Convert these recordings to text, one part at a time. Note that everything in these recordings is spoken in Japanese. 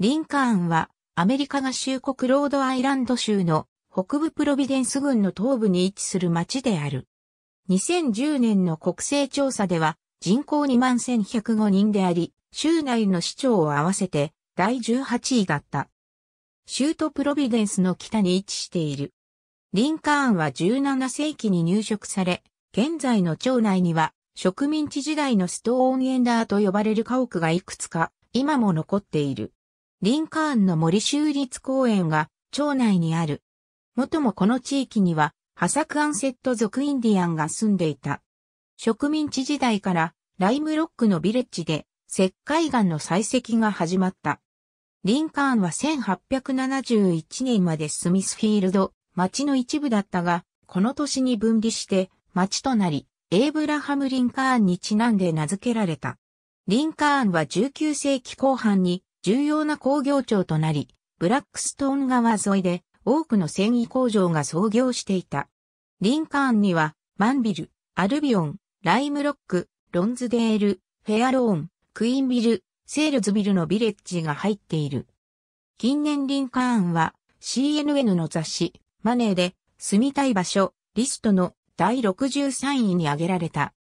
リンカーンは、アメリカ合衆国ロードアイランド州の北部プロビデンス郡の東部に位置する町である。2010年の国勢調査では人口2万1105人であり、州内の市長を合わせて第18位だった。州都プロビデンスの北に位置している。リンカーンは17世紀に入植され、現在の町内には植民地時代のストーンエンダーと呼ばれる家屋がいくつか今も残っている。リンカーンの森州立公園が町内にある。もともこの地域には、ハサクアンセット族インディアンが住んでいた。植民地時代からライムロックのビレッジで石灰岩の採石が始まった。リンカーンは1871年までスミスフィールド、町の一部だったが、この年に分離して町となり、エイブラハム・リンカーンにちなんで名付けられた。リンカーンは19世紀後半に重要な工業庁となり、ブラックストーン川沿いで多くの繊維工場が創業していた。リンカーンには、マンビル、アルビオン、ライムロック、ロンズデール、フェアローン、クイーンビル、セールズビルのビレッジが入っている。近年リンカーンは CNN の雑誌、マネーで住みたい場所、リストの第63位に挙げられた。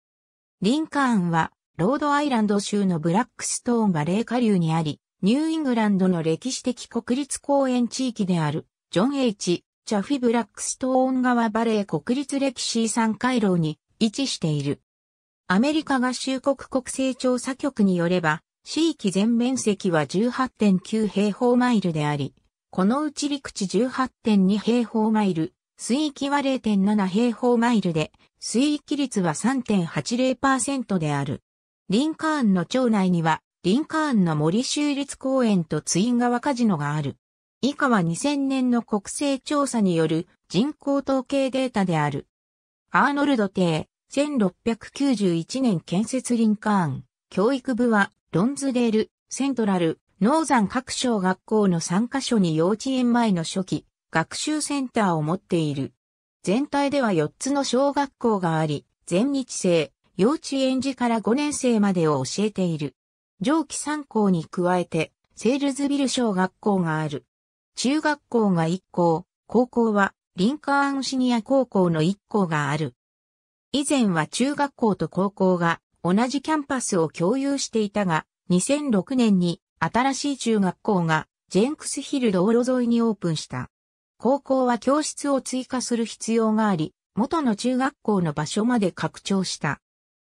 リンカーンは、ロードアイランド州のブラックストーンバレー下流にあり、ニューイングランドの歴史的国立公園地域である、ジョン・ H・ チャフィ・ブラックストーン川バレー国立歴史遺産回廊に位置している。アメリカ合衆国国勢調査局によれば、地域全面積は18.9平方マイルであり、このうち陸地18.2平方マイル、水域は0.7平方マイルで、水域率は3.80%である。リンカーンの町内にはリンカーンの森州立公園とツイン川カジノがある。以下は2000年の国勢調査による人口統計データである。アーノルド邸、1691年建設リンカーン、教育部はロンズデール、セントラル、ノーザン各小学校の3カ所に幼稚園前の初期、学習センターを持っている。全体では4つの小学校があり、全日制、幼稚園児から5年生までを教えている。上記3校に加えて、セールズビル小学校がある。中学校が1校、高校はリンカーンシニア高校の1校がある。以前は中学校と高校が同じキャンパスを共有していたが、2006年に新しい中学校がジェンクスヒル道路沿いにオープンした。高校は教室を追加する必要があり、元の中学校の場所まで拡張した。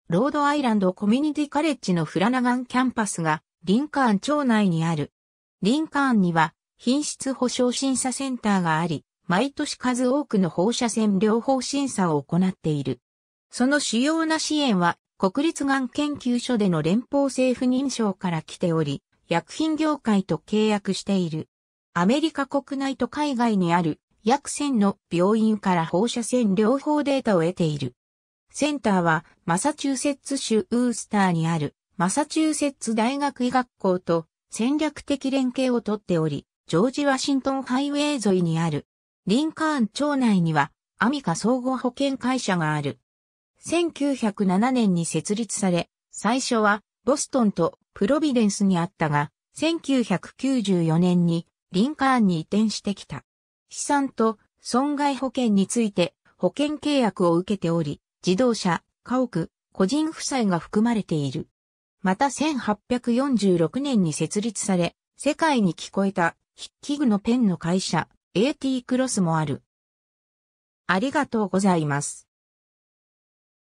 ロードアイランドコミュニティカレッジのフラナガンキャンパスがリンカーン町内にある。リンカーンには品質保証審査センターがあり、毎年数多くの放射線療法審査を行っている。その主要な支援は国立がん研究所での連邦政府認証から来ており、薬品業界と契約している。アメリカ国内と海外にある約1000の病院から放射線療法データを得ている。センターはマサチューセッツ州ウースターにあるマサチューセッツ大学医学校と戦略的連携をとっており、ジョージ・ワシントンハイウェイ沿いにあるリンカーン町内にはアミカ総合保険会社がある。1907年に設立され、最初はボストンとプロビデンスにあったが、1994年にリンカーンに移転してきた。資産と損害保険について保険契約を受けており、自動車、家屋、個人負債が含まれている。また1846年に設立され、世界に聞こえた筆記具のペンの会社、AT クロスもある。ありがとうございます。